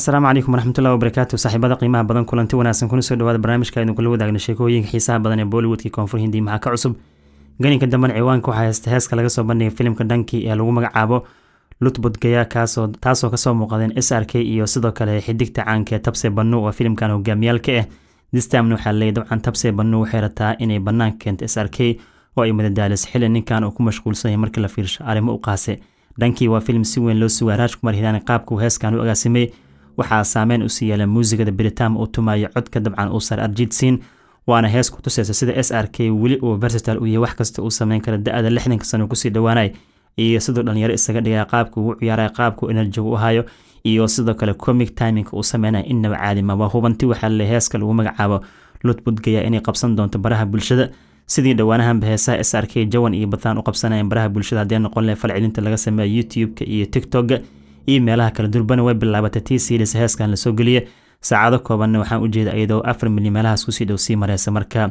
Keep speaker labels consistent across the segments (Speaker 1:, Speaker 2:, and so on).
Speaker 1: asalaamu calaykum waraxmatullahi wabarakaatu saaxiibada qiimaha badan kulanti wanaagsan kuna soo dhawaada barnaamijka aynu kula wadaagna sheekooyinka xiisaha badan ee bollywoodkii koonfur hindi maxaa ka cusub ganinka damben ciwaanka waxaa heysta heeska laga soo bandhigay filimka dhanki ee lagu magacaabo lutbud gaya kaasoo taasoo kasoo muuqadeen s r k iyo sidoo kale xidigta caanka ee tabse bannu oo filimkan hogaamiyaalka ah distamna waxaa leeyay dabcan tabse bannu waxay rataa inay bannaan keento s r k oo ay madadaaliso xilli ninkan uu ku mashquulsan yahay markii la fiirsho arrimo u qaase dhankii waa filim si weyn loo sugaa raaj kumar hidaani qaabkuu heeskan u agaasimay waxaa saameyn usii yeela muusigada britam oo tumaya codka dabcan uu sar arjid waana hees ku tusaysa sida s r k weli oo versatile uu yahay wax kasta uu sameyn kara da-ada lixdanka sano kusii dhowaanay iyo siduu dhalinyaro isaga dhigaya qaabka ugu ciyaaraya qaabku enerjig u hayo iyo sidoo kale comic timinka uu sameynaya innaba caadi waa hubanti waxaa lale heeska lagu magacaabo lutbud inay qabsan doonto baraha bulshada sidii dhowaanahanba heesaha s r k jawan iyo bataan u qabsanayeen baraha bulshada haddee noqon lahay falcelinta laga sameeya youtube-ka iyo tiktok iyo meelaha kala durbana way bilaabatay t cds heeskan lasoo geliyay saacado koobanna waxaan u jeeda iyadoo afar milyan meelahaas kusii dhow sii mareysa marka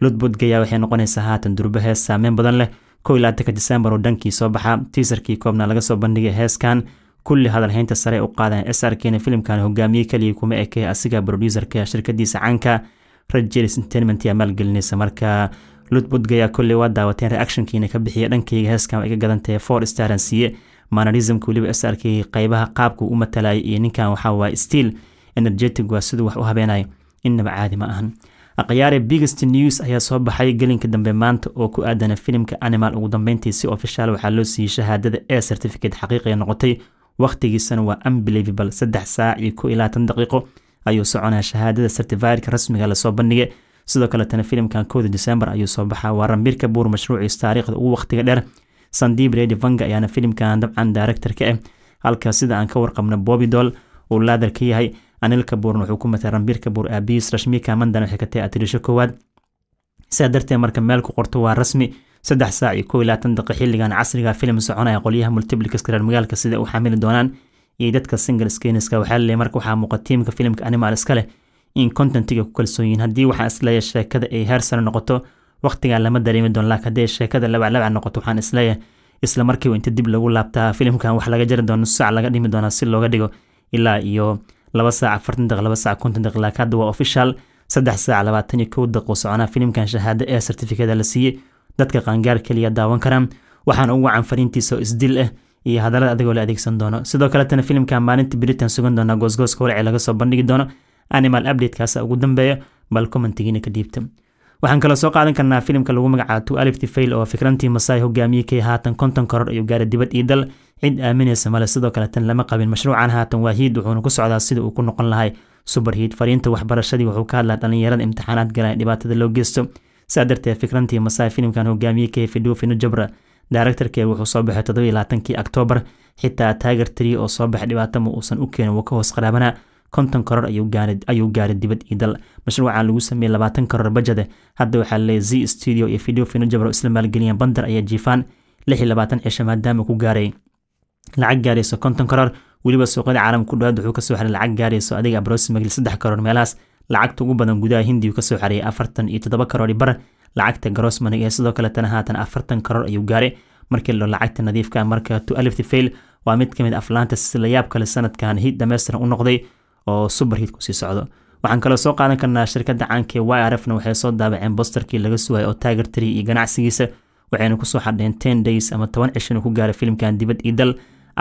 Speaker 1: ludbud gayaa waxay noqonaysaa haatan durbo hees saameyn badan leh kow iyo oo dhankii soo baxa tiisarkii koobna laga soo bandhigay heeskan kulli hadalhaynta sare u qaadeen srkna filimkan hogaamiye keliya kuma ekee asiga broduserka shirkadiisa caanka rajel enterment yaa maalgelinaysa marka ludbudgayaa kolley waa daawateen reactionkiina ka bixiya dhankayga heeskan way iga gadantahay for staransiiye manalismka weliba s arkayay qeybaha qaabka u matalayay iyo ninkan waxaa waa stiil energetic waa siduu wax u habeenayo inaba caadi ma ahan akhyaare biggest news ayaa soo baxay gelinka dambe maanta oo ku aadana filimka animal ugu dambeyntii si ofishaal waxaa loo siiyey shahaadada ee certificate xaqiiqiga noqotay wakhtigiisana waa unbelievable saddex saac iyo ko ilaa daqiiqo ayuu soconaa shahaadada certifiadka rasmiga lasoo bandhigay sidoo kaletana filimkan kooda decembar ayuu soo baxaa waa rambiirka buur mashruuciis taariikhda ugu wakhtiga dheer sandiib redi vanga ayaana filimkan dabcan daaractar ka ah eh. halka sida aan ka warqabno bobidol uu laadar ka yahay anil kabuurna wuxuu ku mataa ranbiir kabuur aabiis rashmika mandan waxay ka tahay atirisho koowaad sidaa darteed marka meel ku qorto waa rasmi saddex saac iyo kow iyo labaatan xilligan casriga filim soconaya qolyaha multiplikaska reer magaalka sida u xamili doonaan iyo dadka single skeniska waxaa laleeyahy marka waxaa muuqa tiimka filimka animal iska leh in contentiga ku kalsoon yihiin haddii waxaa isleeya sheekada ay heersare noqoto waqtigaa lama dareemi doon laak haddee sheekada labalabca noqoto waxaan isleeyahay isla markiiba inta dib lagu laabtaa filimkan wax laga jari doono saac laga dhimi doonaa si looga dhigo ilaa iyo laba saac afartan daq laba saac konton daq laak hadda waa official saddex saac labaatan iyo kow daquu soconaa filimkan shahaado ee sartifikeeda la siiyey dadka qaangaar keliya daawan karaan waxaana ugu wacan fariintiisa oo isdil ah eh iyo hadallada adagoo la adeegsan doono sidoo kaletana filimka maalinta biritan sugan doona goosgooska hole laga soo bandhigi doono animal updatekaasa ugu dambeeya bal commentigina ka waxaan kaloo soo qaadan karnaa filimka lagu magacaabo tu alif oo fikrantii masaai hogaamiyey kay haatan konton koror ayuu gaaray dibad io dal cid aaminaysa male sidoo kale tan lama qabin mashruucan haatan waa hiid wuxuuna ku socdaa sida uu ku noqon lahay suber hiid fariinta waxbarashadii wuxuu ka hadlaa dhallinyarada imtixaanaad galaa dhibaatada loo geysto sidaa darteed fikrantii masaai filimkan hogaamiyey kay jabra daaraktarkee wuxuu soo baxay toddobayo labaatankii oktoobar xitaa taagar tiri oo soo baxa dhibaata uusan u keenin wuu ka hoos qaraabanaa konton karar ayuu gaaray dibad iyo dal mashruuca lagu sameeyey labaatan karar bajade hadda waxaa laleeyahay z studio iyo video fino jabro isla maalgeliyeen bandar ayaa jiifaan lix iyo labaatan cisho maadaama ku gaaray lacag gaarayso konton karar weliba suuqyada caalamka ku dhawaad wuxuu kasoo xaray lacag gaarayso adiga abrosimagle saddex karar meelahaas lacagta ugu badan gudaha hindiyu kasoo xareeyay afartan iyo karar bar lacagta grossmanig ee sidoo kale tana haatan afartan karar ayuu gaaray markii lo lacagta nadiifka marka to alifti fail waa mid ka mid aflaanta silsilayaab kale sanadkan hid dhammaystiran u noqday oo subarhiid kusii socdo waxaan kaloo soo qaadan karnaa shirkadda caankee yrfna waxay soo daabaceen bosterkii laga sugay oo tiger tri iyo ganacsigiisa waxayna kusoo xadheen ten days ama toban cishin ku gaaray filimkan dibad iyo dal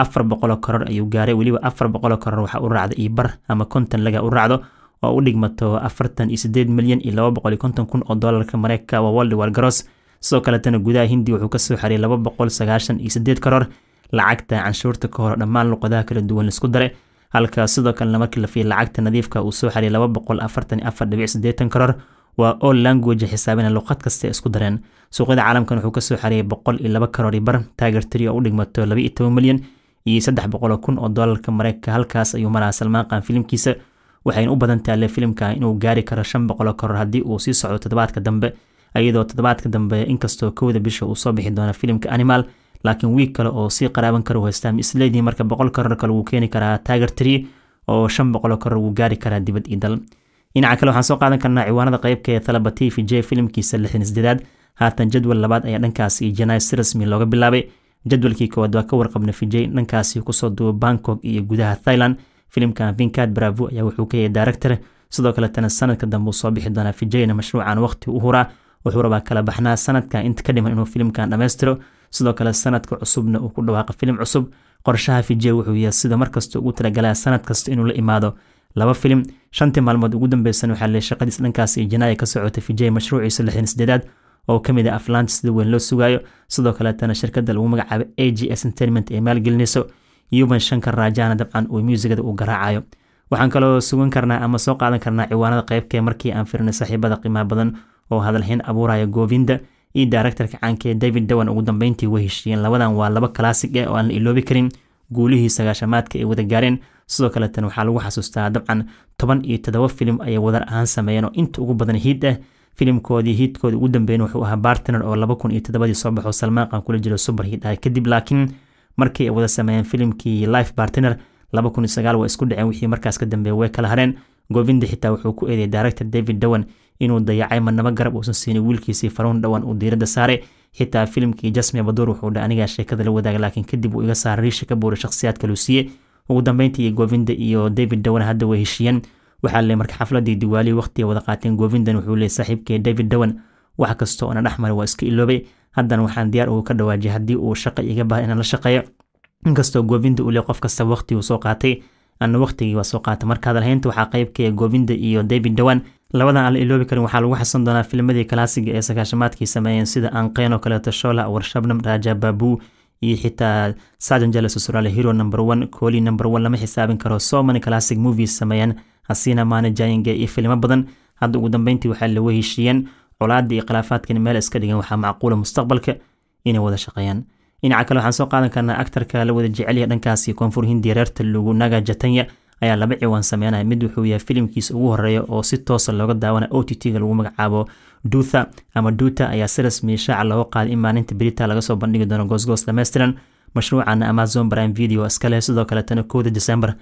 Speaker 1: afar boqoloo koror ayuu gaaray weliba afar boqoloo koror waxaa u raacda iyo bar ama konton laga u raacdo oo u dhigmato afartan iyo sideed milyan iyo laba boqol iyo konton kun oo doolarka mareykanka waa waldi walgaros sidoo kaletana gudaha hindiya wuxuu ka soo laba boqol sagaashan iyo sideed koror lacagta canshuurta ka hor dhammaan luqadaha kala duwan laisku dare halka sidoo kalena markii la fiiya lacagta nadiifka ah uu soo xariyay laba boqol afartan afar dhibic siddeetan karar waa all language ah xisaabina luqad kasta isku dareen suuqyada caalamkan wuxuu kasoo xariyay boqol iyo laba karori bar tiger tiri oo u dhigmato laba iyo toban milyan iyo saddex boqol kun oo doolarka mareykanka halkaas ayuu maraa salmaanqan filimkiisa waxayna u badan taalle filimka inuu gaari karo shan boqol karor haddii uu sii socdo toddobaadka dambe iyadoo toddobaadka dambe inkastoo kowda bisha uu soo bixi doono filimka animal laakiin wiig kale oo sii qaraaban kara westham isleedihi marka boqol koror kale keeni karaa taager tree oo shan boqoloo koror wuu gaari karaa dibad io dhinaca kale waxaan soo qaadan karnaa ciwaanada qeybka ee thalaba t v j filimkiisa lixdan isdedaad haatan jadwal labaad ayaa dhankaasi janais rasmi looga bilaabay jadwalkii koowaad waa ka warqabna vijay dhankaasi kusoo duuba bangkok iyo gudaha thailand filimkan vincard bravo ayaa wuxuu ka yahay director sidoo kaletana sanadka dambe uu soo bixi doonaa vijayna mashruucan waqti u huraa wuxuu rabaa kala baxnaa sanadkan inta ka dhiman inuu filimkan dhammaystiro sidoo kale sanadka cusubna uu ku dhawaaqa filim cusub qorshaha fijiya wuxuu yahay sida markasta ugu talagalaa sanad kasta inuu la imaado laba filim shantii maalmood ugu dambeysan waxaa lee shaqadiis dhankaas iyo janaaya ka socota fijiya mashruuciisa lixdan sideedaad oo ka mid ah aflaanta sida weyn loo sugaayo sidoo kaleetana shirkadda lagu magacaabay a g s enterment ee maalgelinayso yuban shankar raajaana dabcan uu muusigada uu garaacayo waxaan kaloo sugan karnaa ama soo qaadan karnaa ciwaanada qeybkee markii aan firinay saaxiibada qiimaha badan oo hadalhayn abuuraya goovinda iyo daaraktarka caanka david dowan ugu dambeyntii way heshiiyeen labadan waa laba kalaasig ah oo aan la iloobi karin guulihii sagaashamaadka ay wada gaareen sidoo kale waxaa lagu xasuustaa dabcan toban iyo toddoba filim ayay wadar ahaan sameeyeen oo inta ugu badan hiid ah filimkoodii hiidkooda ugu dambeyn wuxuu ahaa bartner oo laba kun iyo toddobadii soo baxo salmaaqan kula jiro subar hiid ah kadib laakiin markii ay wada sameeyeen filimkii life bartner laba kun iyo sagaal waa isku dhaceen wixii markaas ka dambeeya way kala hareen govinda xitaa wuxuu ku eedeeyay director david dowan inuu dayacay manaba garab uusan siinin wiilkiisii faruun dhowaan uu diirada saare xitaa filimkii jasme baduur wuxuu dha anigaa sheekada la wadaaga laakiin kadib uu iga saara riisha ka buuray shakhsiyaadka luusiye ugu dambeyntii iyo goovinda iyo david dowan hadda way heshiiyeen waxaa le marka xafladii diwaaliyi waqtiga wada qaateen goovindan wuxuu leey saaxiibkee david dhawan wax kasta oo dhexmara waa iska iloobay haddana waxaan diyaar ugu ka dhawaajiyay haddii uu shaqa iga baha inaan la shaqeeyo inkastoo goovinda uu le qof kasta waqtiguu soo qaatay anna waqtigii waa soo qaatay markaad lahaynta waxaa qaybkee goovinda iyo david dhawan labadan aan la iloobi karin waxaa lagu xasan doonaa filmadii kalaasiga ee sagaashamaadkii sameeyeen sida anqeeno kaleeto shola warshabnam raaja babu iyo xitaa sarjan jaleso soraale hero number one kooli number one lama xisaabin karo so many classic movies sameeyeen hasina maane jayinge iyo filmo badan hadda ugu dambeyntii waxaa lagu heshiiyeen colaada iyo khilaafaadkan meel iska dhigan waxaa macquula mustaqbalka inay wada shaqeeyaan dhinaca kale waxaan soo qaadan karnaa actarka la wada jecelya dhankaasi koonfur hindiya reerta lugu naga jatanya ayaa laba ciwaan sameynaya mid wuxuu yahay filimkiisa ugu horeeya oo si toosa ah looga daawanaya o t t ga lagu magacaabo duutha ama duuta ayaa si rasmiya ah shaaca looga qaaday in maalinta berita laga soo bandhigi doono goosgoos dhammaystiran mashruucana amazon prime video iskaleh sidoo kaleetana kowda december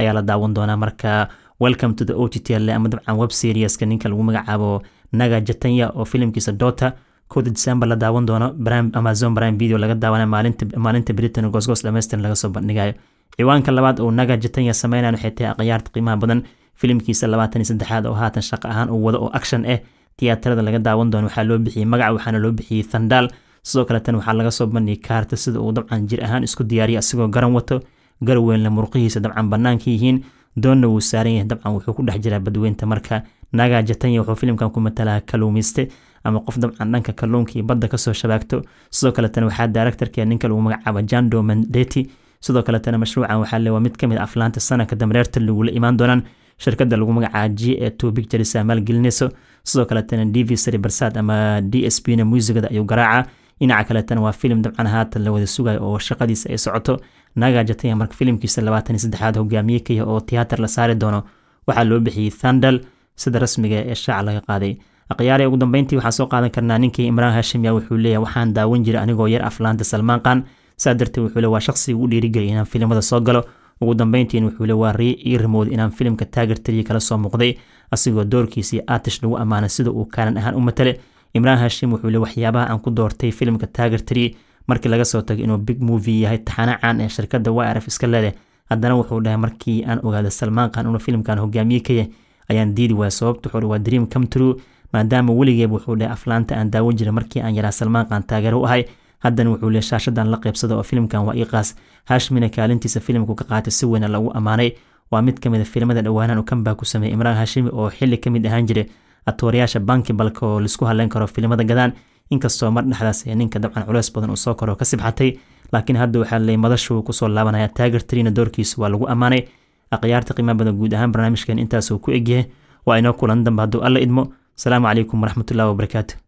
Speaker 1: ayaa la daawan doonaa marka welcome to the o t t l ama dabcan web serieska ninka lagu magacaabo naga jatanya oo filimkiisa dota kowda december la daawan doono amazon prime video laga daawanaya maalinta beritan goosgoos dhammaystiran laga soo bandhigayo ciwaanka labaad oo naga jatanya sameynaan waxay tahay akhyaarta qiimaha badan filimkiisa labaatan iyo saddexaad oo haatan shaqo ahaan uu wado oo action ah eh. tiyaatarada laga daawan doono waxaa loo bixiyey magaca waxaana loo bixiyey thandal sidoo kale waxaa laga soo bandhigay kaarta sida uu dabcan jir ahaan isku diyaariya isagoo garan wato garweynla murqihiisa dabcan bannaanka yihiin doonna wuu saaran yahay dabcan wuxuu ku dhex jiraa badweynta marka naga jatanya wuxuu filimkan ku matalaa kaluumayste ama qof dabcan dhanka kalluunka iyo badda kasoo shabaagto sidoo kale waxaa daaraktarka ah ninka lagu magacaaba jando mandeti sidoo kaletana mashruucan waxaale waa mid kamid aflaanta ah sanadka damereerta lagula imaan doonaan shirkada lagu magacaajiye ee tobigjarisa maalgelinayso sidoo kaletana d v sari barsaad ama d s b na muusigada ayuu garaaca dhinaca kaletana waa filim dabcan haata la wada sugayo oo shaqadiisa ay socoto naga marka filimkiisa labaatan iyo saddexaad hogaamiye oo tiyaatar la saari doono waxaa loo bixiyey thandal sida rasmiga ee shaaca laga qaaday akhyaare ugu dambeyntii waxaan soo qaadan karnaa ninkii imraan hashimya wuxuu leeyahy waxaan daawan jiray anigoo yar aflaanta salmaanqan saa darteed wuxuule waa shaqsi igu dhiirigeliyay inaan filimada soo galo ugu dambeyntiin wuxuule waa rii ii inaan filimka taageertariya kala soo muuqday asigoo doorkiisii aatish lagu ammaanay sida uu kaalan ahaan u matale imraan hashim wuxuule waxyaabaha aan ku doortay filimka taageertariya markii laga soo tago inuu big movie yahay taxaano caan ee shirkadda yrf iska leede haddana wuxuu dhahay markii aan ogaaday salmaan qaan una filimkan hogaamiye kaya ayaan diidi waaya sababtu xor waa dream come true maadaama weligeeb wuxuu dhahay aflaanta aan daawo jiray markii aan yaraa salmaan qaan taageero u ahay هدن وحول الشاشة دان لقب صدا وفيلم كان وإيقاس هاش من كالنتيس فيلم كوكا قاعدة سوينا لأو أماني وامد كميد فيلم دان أوانا وكم باكو سمي إمران هاشمي أو حيلي كميد هانجري التورياشة بانكي بالكو لسكوها لنكرو فيلم دان قدان إنك الصومر نحداس يعني إنك دبعان علوس بودن وصوكر وكسب حتي لكن هدو حال لي مدشو كسو اللابان هيا تاجر ترين دوركيس والغو أماني أقيار تقيمة بدن قود أهم برنامج كان إنتاسو كو إجيه وإنوكو لندن بهدو الله إدمو السلام عليكم ورحمة الله وبركاته